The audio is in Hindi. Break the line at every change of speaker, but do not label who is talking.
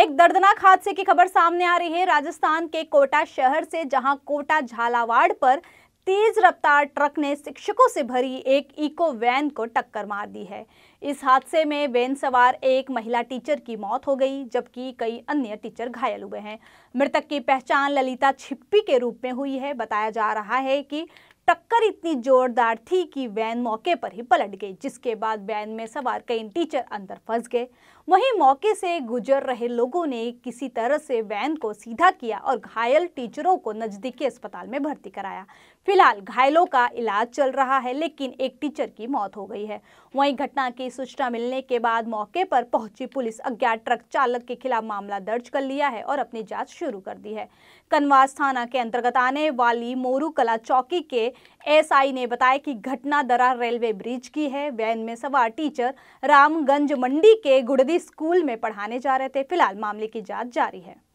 एक दर्दनाक हादसे की खबर सामने आ रही है राजस्थान के कोटा शहर से जहां कोटा झालावाड़ पर तेज रफ्तार ट्रक ने शिक्षकों से भरी एक इको वैन को टक्कर मार दी है इस हादसे में वैन सवार एक महिला टीचर की मौत हो गई जबकि कई अन्य टीचर घायल हुए हैं मृतक की पहचान ललिता छिप्पी के रूप में हुई है बताया जा रहा है कि टक्कर इतनी जोरदार थी कि वैन मौके पर ही पलट गई जिसके बाद वैन में सवार कई टीचर अंदर फंस गए वहीं मौके से गुजर रहे लोगों ने किसी तरह से वैन को सीधा किया और घायल टीचरों को नज़दीकी अस्पताल में भर्ती कराया फिलहाल घायलों का इलाज चल रहा है लेकिन एक टीचर की मौत हो गई है वहीं घटना की सूचना मिलने के बाद मौके पर पहुंची पुलिस अज्ञात ट्रक चालक के खिलाफ मामला दर्ज कर लिया है और अपनी जाँच शुरू कर दी है कनवास थाना के अंतर्गत आने वाली मोरू कला चौकी के एसआई ने बताया कि घटना दरार रेलवे ब्रिज की है वैन में सवार टीचर रामगंज मंडी के गुड़दी स्कूल में पढ़ाने जा रहे थे फिलहाल मामले की जांच जारी है